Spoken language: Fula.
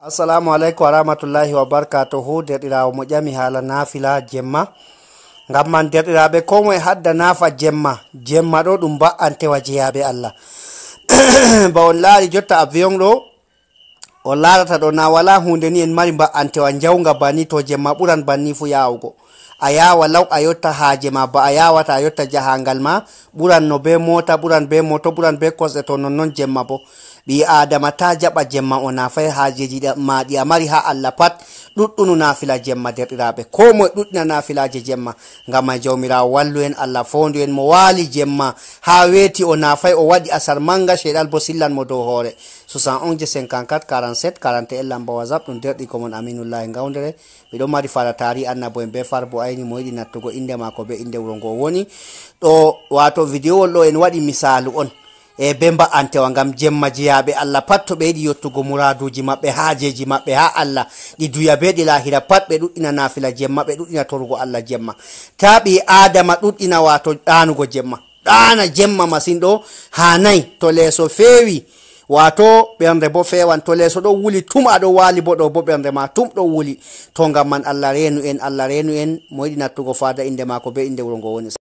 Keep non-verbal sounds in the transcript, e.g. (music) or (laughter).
assalamu aleykum warahmatullahi wabarkatuhu derɗirawo mo ƴami haala nafila jemma ngam man derɗiraɓe ko moe hadda nafa jemma jemma ɗo ɗum mba'antewa jeyaɓe allah (clears throat) ba on laari jotta avion ɗo o larata ɗo na wala hunde ni en mari mba'antewa jawga banni to jemma ɓuran banni fu yawugo a yawa law a yotta haaje ma ba a yawata a yotta jahangal ma ɓuran no be mota ɓuran be moto ɓuran be kosɗe to nonnon jemma bo ɓi adama ta jaɓa jemma o nafay hajeji maɗi a mari ha allah pat ɗuɗɗunu nafila jemma derɗiraɓe ko moe ɗuɗɗina nafilaje jemma ngam ma e jawmirawo wallu en allah fondu en mo wali jemma ha weeti o nafay o waɗi asar manga sheɗal bo sillan mo dow hoore 6154447 ellam ba wasap ɗum derɗi komon aminullahi gawdere miɗo mari fara tari annabo en be farbo ayni mo yiɗi nattugo inde mako be inde wuro ngo woni ɗo wato vidéo wol ɗo en waɗi misalu on e be mba'antewa ngam jemma jeyaɓe allah pat to ɓe yiɗi yottugo muraduji maɓɓe hajeji maɓɓe ha allah ɗi duya be ɗi lahira pat ɓe ɗuɗɗina nafila jemma ɓe ɗuɗɗina torugo allah jemma ta ɓi adama ɗuɗɗina wato ɗanugo jemma ɗana jemma masin ɗo ha nayi to leeso fewi wato ɓernde bo fewan to leeso ɗo wuli tum aɗo wali bo ɗo bo ɓernde ma tum ɗo wuli to ngam man allah renu en allah renu en mo yiɗi nattugo fada inde mako be inde wuro ngo woni